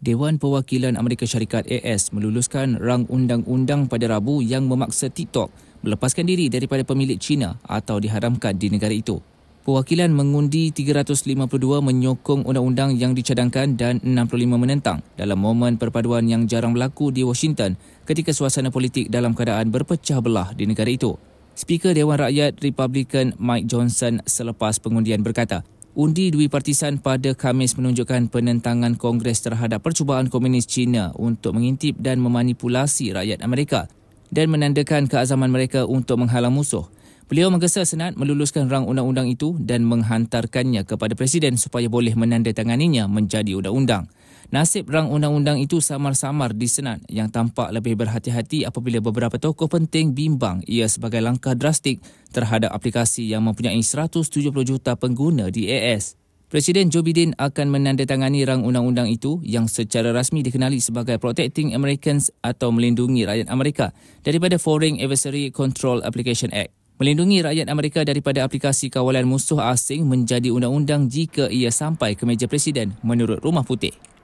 Dewan Perwakilan Amerika Syarikat AS meluluskan rang undang-undang pada Rabu yang memaksa TikTok melepaskan diri daripada pemilik China atau diharamkan di negara itu. Perwakilan mengundi 352 menyokong undang-undang yang dicadangkan dan 65 menentang dalam momen perpaduan yang jarang berlaku di Washington ketika suasana politik dalam keadaan berpecah belah di negara itu. Speaker Dewan Rakyat Republikan Mike Johnson selepas pengundian berkata, Undi Dewi Partisan pada Khamis menunjukkan penentangan Kongres terhadap percubaan Komunis China untuk mengintip dan memanipulasi rakyat Amerika dan menandakan keazaman mereka untuk menghalang musuh. Beliau menggesa Senat meluluskan rang undang-undang itu dan menghantarkannya kepada Presiden supaya boleh menandatanganinya menjadi undang-undang. Nasib rang undang-undang itu samar-samar disenat yang tampak lebih berhati-hati apabila beberapa tokoh penting bimbang ia sebagai langkah drastik terhadap aplikasi yang mempunyai 170 juta pengguna di AS. Presiden Joe Biden akan menandatangani rang undang-undang itu yang secara rasmi dikenali sebagai Protecting Americans atau Melindungi Rakyat Amerika daripada Foreign Adversary Control Application Act. Melindungi rakyat Amerika daripada aplikasi kawalan musuh asing menjadi undang-undang jika ia sampai ke meja presiden menurut Rumah Putih.